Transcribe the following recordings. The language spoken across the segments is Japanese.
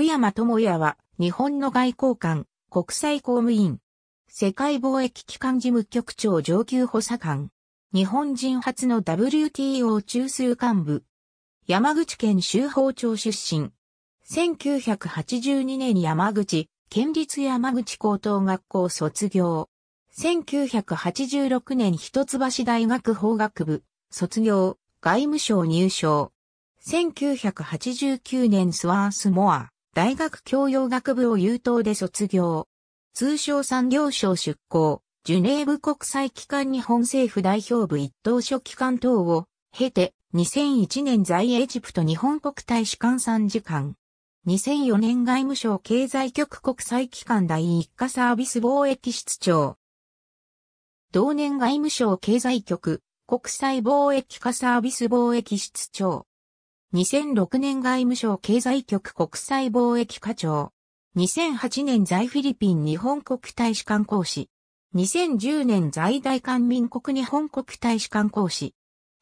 宇山智也は、日本の外交官、国際公務員、世界貿易機関事務局長上級補佐官、日本人初の WTO 中枢幹部、山口県州法庁出身、1982年山口、県立山口高等学校卒業、1986年一橋大学法学部、卒業、外務省入省、1989年スワースモア、大学教養学部を優等で卒業。通商産業省出向、ジュネーブ国際機関日本政府代表部一等書記官等を経て、2001年在エジプト日本国大使館参事官。2004年外務省経済局国際機関第一課サービス貿易室長。同年外務省経済局国際貿易課サービス貿易室長。2006年外務省経済局国際貿易課長。2008年在フィリピン日本国大使館講師。2010年在大韓民国日本国大使館講師。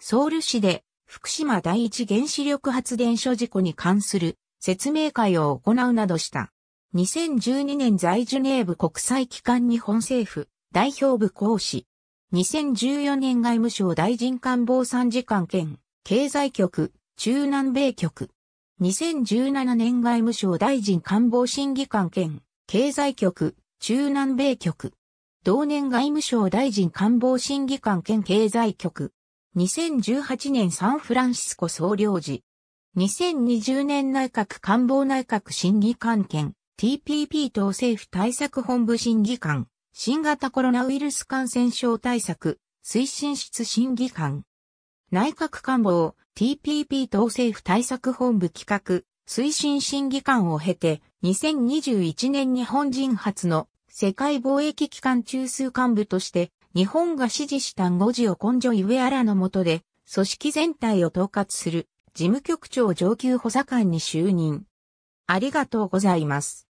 ソウル市で福島第一原子力発電所事故に関する説明会を行うなどした。2012年在ジュネーブ国際機関日本政府代表部講師。2014年外務省大臣官房参事官兼経済局中南米局。2017年外務省大臣官房審議官兼、経済局、中南米局。同年外務省大臣官房審議官兼経済局。2018年サンフランシスコ総領事。2020年内閣官房内閣審議官兼、TPP 等政府対策本部審議官。新型コロナウイルス感染症対策、推進室審議官。内閣官房 TPP 等政府対策本部企画推進審議官を経て2021年日本人初の世界貿易機関中枢幹部として日本が支持した5時を根性ゆえあらの下で組織全体を統括する事務局長上級補佐官に就任。ありがとうございます。